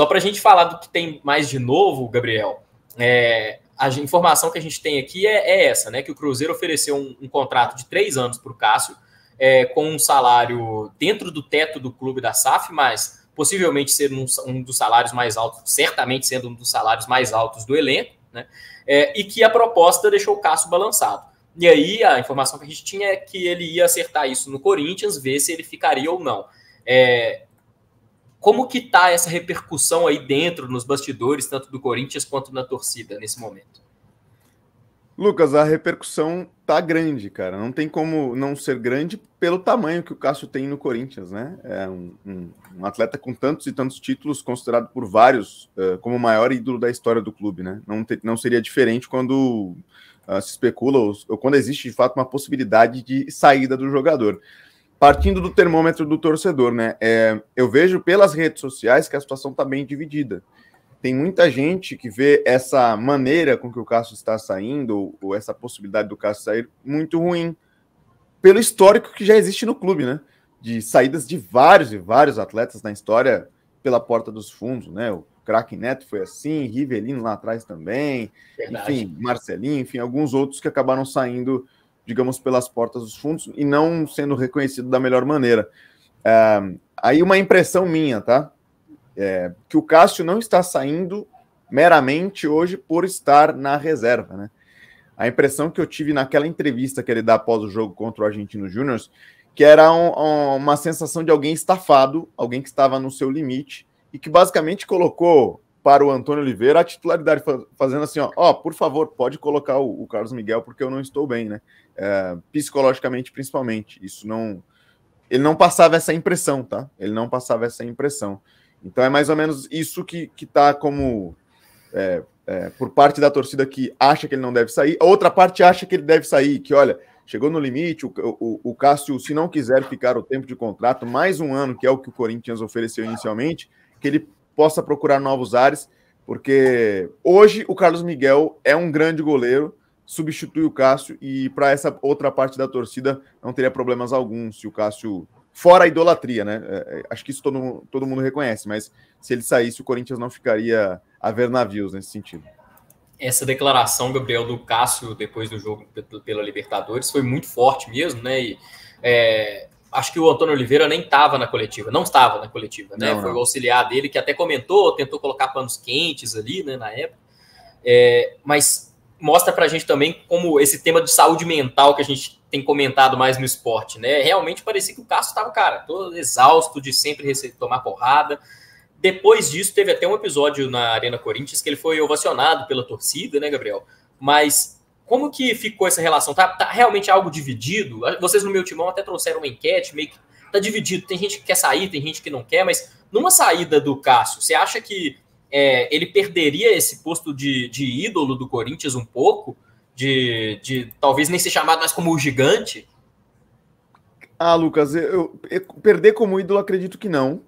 Só para a gente falar do que tem mais de novo, Gabriel, é, a informação que a gente tem aqui é, é essa, né? Que o Cruzeiro ofereceu um, um contrato de três anos para o Cássio, é, com um salário dentro do teto do clube da SAF, mas possivelmente sendo um, um, dos salários mais altos, certamente sendo um dos salários mais altos do elenco, né? É, e que a proposta deixou o Cássio balançado. E aí a informação que a gente tinha é que ele ia acertar isso no Corinthians, ver se ele ficaria ou não. É, como que tá essa repercussão aí dentro, nos bastidores, tanto do Corinthians quanto na torcida nesse momento? Lucas, a repercussão tá grande, cara. Não tem como não ser grande pelo tamanho que o Cássio tem no Corinthians, né? É um, um, um atleta com tantos e tantos títulos, considerado por vários uh, como o maior ídolo da história do clube, né? Não, te, não seria diferente quando uh, se especula ou, ou, quando existe de fato uma possibilidade de saída do jogador partindo do termômetro do torcedor, né? É, eu vejo pelas redes sociais que a situação está bem dividida. Tem muita gente que vê essa maneira com que o Cássio está saindo, ou, essa possibilidade do Cássio sair, muito ruim, pelo histórico que já existe no clube, né? De saídas de vários e vários atletas na história pela porta dos fundos, né? O craque Neto foi assim, Rivelino lá atrás também, Verdade. enfim, Marcelinho, enfim, alguns outros que acabaram saindo digamos, pelas portas dos fundos e não sendo reconhecido da melhor maneira. É, aí uma impressão minha, tá? É, que o Cássio não está saindo meramente hoje por estar na reserva, né? A impressão que eu tive naquela entrevista que ele dá após o jogo contra o Argentino Júnior, que era um, um, uma sensação de alguém estafado, alguém que estava no seu limite e que basicamente colocou para o Antônio Oliveira, a titularidade fazendo assim, ó, ó por favor, pode colocar o, o, Carlos Miguel, porque eu não estou bem, né? É, psicologicamente, principalmente. Isso não. Ele não passava essa impressão, tá? Ele não passava essa impressão. Então é mais ou menos isso que, que tá como. É, é, por parte da torcida que acha que ele não deve sair, a outra parte acha que ele deve sair, que olha, chegou no limite, o, o, o Cássio, se não quiser ficar o tempo de contrato, mais um ano, que é o que o Corinthians ofereceu inicialmente, que ele possa procurar novos ares, porque hoje o Carlos Miguel é um grande goleiro, substitui o Cássio e para essa outra parte da torcida não teria problemas algum se o Cássio fora a idolatria, né? É, é, acho que isso todo, todo mundo reconhece, mas se ele saísse, o Corinthians não ficaria a ver navios nesse sentido. Essa declaração, Gabriel, do Cássio depois do jogo pela Libertadores foi muito forte mesmo, né? E, é, acho que o Antônio Oliveira nem estava na coletiva, não estava na coletiva, né? Não, Foi o auxiliar dele que até comentou, tentou colocar panos quentes ali, né, na época. É, mas mostra para a gente também como esse tema de saúde mental que a gente tem comentado mais no esporte, né? Realmente parecia que o Castro estava, cara, todo exausto de sempre receber, tomar porrada. Depois disso, teve até um episódio na Arena Corinthians que ele foi ovacionado pela torcida, né, Gabriel? Mas como que ficou essa relação? Tá, tá realmente algo dividido? Ah, vocês no meu timão até trouxeram uma enquete, meio que tá dividido. Tem gente que quer sair, tem gente que não quer, mas numa saída do Cássio, você acha que é, ele perderia esse posto de, de ídolo do Corinthians um pouco? De, de talvez nem ser chamado mais como o gigante? Ah, Lucas, eu, eu, perder como ídolo acredito que não.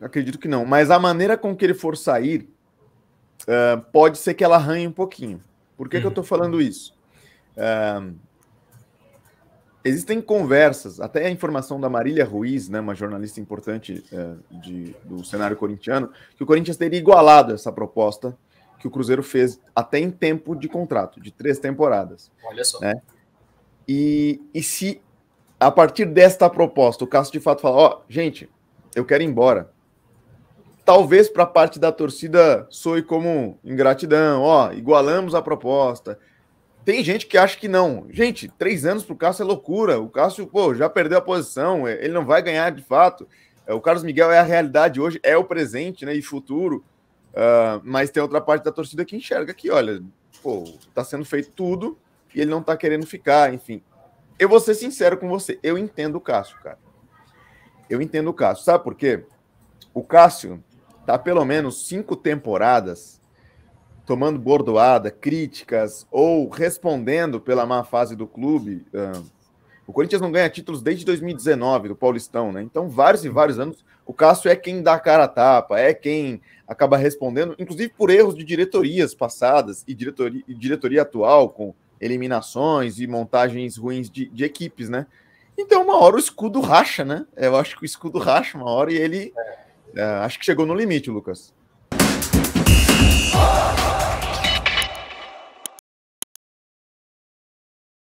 Acredito que não. Mas a maneira com que ele for sair uh, pode ser que ela arranhe um pouquinho. Por que, que eu uhum. tô falando isso? existem conversas, até a informação da Marília Ruiz, né, uma jornalista importante uh, de, do cenário corintiano, que o Corinthians teria igualado essa proposta que o Cruzeiro fez até em tempo de contrato, de três temporadas. Olha só. Né? E, e se a partir desta proposta o caso de fato falar, ó, oh, gente, eu quero ir embora. Talvez para parte da torcida soe como ingratidão, ó, oh, igualamos a proposta, tem gente que acha que não. Gente, três anos para o Cássio é loucura. O Cássio, pô, já perdeu a posição, é, ele não vai ganhar de fato. É, o Carlos Miguel é a realidade hoje, é o presente né, e futuro. Uh, mas tem outra parte da torcida que enxerga que, olha, pô, tá sendo feito tudo e ele não tá querendo ficar, enfim. Eu vou ser sincero com você, eu entendo o Cássio, cara. Eu entendo o Cássio. Sabe por quê? O Cássio tá pelo menos cinco temporadas tomando bordoada, críticas ou respondendo pela má fase do clube. o Corinthians não ganha títulos desde 2019 do Paulistão, né? Então, vários e vários anos, o Cássio é quem dá a cara a tapa, é quem acaba respondendo, inclusive por erros de diretorias passadas e diretoria, e diretoria atual, com eliminações e montagens ruins de, de equipes, né? Então, uma hora o escudo racha, né? Eu acho que o escudo racha uma hora e ele. É, é acho que chegou no limite, Lucas.